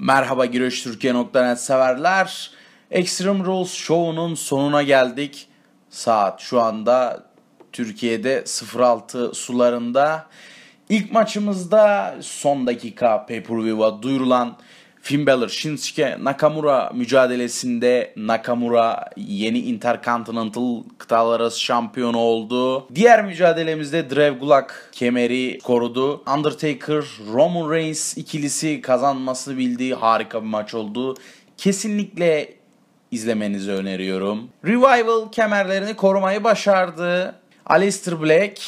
Merhaba Giriş Türkiye.net severler. Extreme Rules Show'unun sonuna geldik. Saat şu anda Türkiye'de 06 sularında. İlk maçımızda son dakika pay-per-view'a duyurulan Finn Balor, Shinsuke Nakamura mücadelesinde Nakamura yeni Intercontinental kıtalar arası şampiyonu oldu. Diğer mücadelemizde Drew Gulak kemeri korudu. Undertaker, Roman Reigns ikilisi kazanması bildiği harika bir maç oldu. Kesinlikle izlemenizi öneriyorum. Revival kemerlerini korumayı başardı. Aleister Black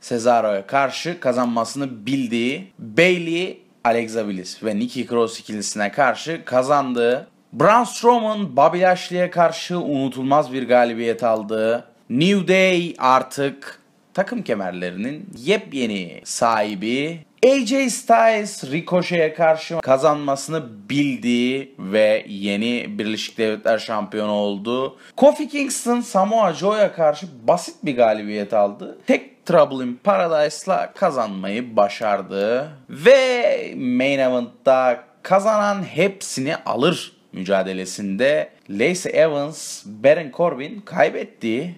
Cesaro'ya karşı kazanmasını bildiği Bailey Alexa Bliss ve Nikki Cross ikilisine karşı kazandığı, Braun Strowman Bobby Lashley'e karşı unutulmaz bir galibiyet aldığı, New Day artık takım kemerlerinin yepyeni sahibi AJ Styles Ricochet'e karşı kazanmasını bildiği ve yeni Birleşik Devletler şampiyonu oldu. Kofi Kingston Samoa Joe'ya karşı basit bir galibiyet aldı. Tek Trouble in Paradise'la kazanmayı başardı. Ve main event'ta kazanan hepsini alır mücadelesinde Lacey Evans, Baron Corbin kaybetti.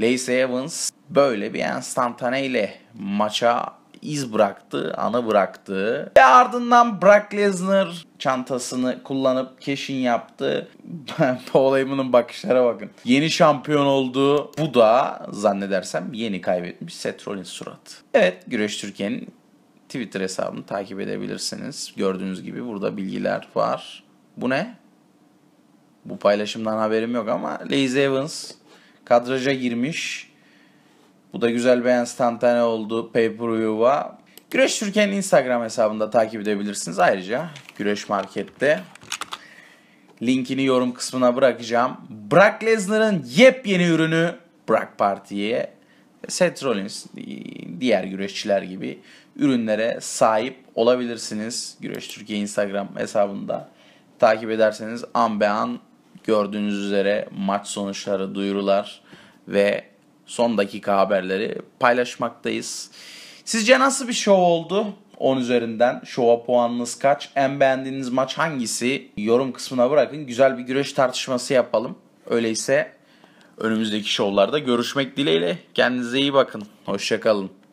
Lacey Evans böyle bir enstantane maça iz bıraktı, ana bıraktı. Ve ardından Brock Lesnar çantasını kullanıp keşin yaptı. Paul Heyman'ın bakışlara bakın. Yeni şampiyon oldu. Bu da zannedersem yeni kaybetmiş Seth Rollins suratı. Evet Güreş Türkiye'nin Twitter hesabını takip edebilirsiniz. Gördüğünüz gibi burada bilgiler var. Bu ne? Bu paylaşımdan haberim yok ama Lazy Evans kadraja girmiş. Bu da güzel beğen instantane oldu pay per Güreş Türkiye'nin Instagram hesabında takip edebilirsiniz. Ayrıca Güreş Market'te linkini yorum kısmına bırakacağım. Brock Lesnar'ın yepyeni ürünü Brock Party'ye Seth Rollins diğer güreşçiler gibi ürünlere sahip olabilirsiniz. Güreş Türkiye Instagram hesabında takip ederseniz an be an gördüğünüz üzere maç sonuçları duyurular ve son dakika haberleri paylaşmaktayız. Sizce nasıl bir show oldu? 10 üzerinden şova puanınız kaç? En beğendiğiniz maç hangisi? Yorum kısmına bırakın. Güzel bir güreş tartışması yapalım. Öyleyse önümüzdeki şovlarda görüşmek dileğiyle. Kendinize iyi bakın. Hoşçakalın.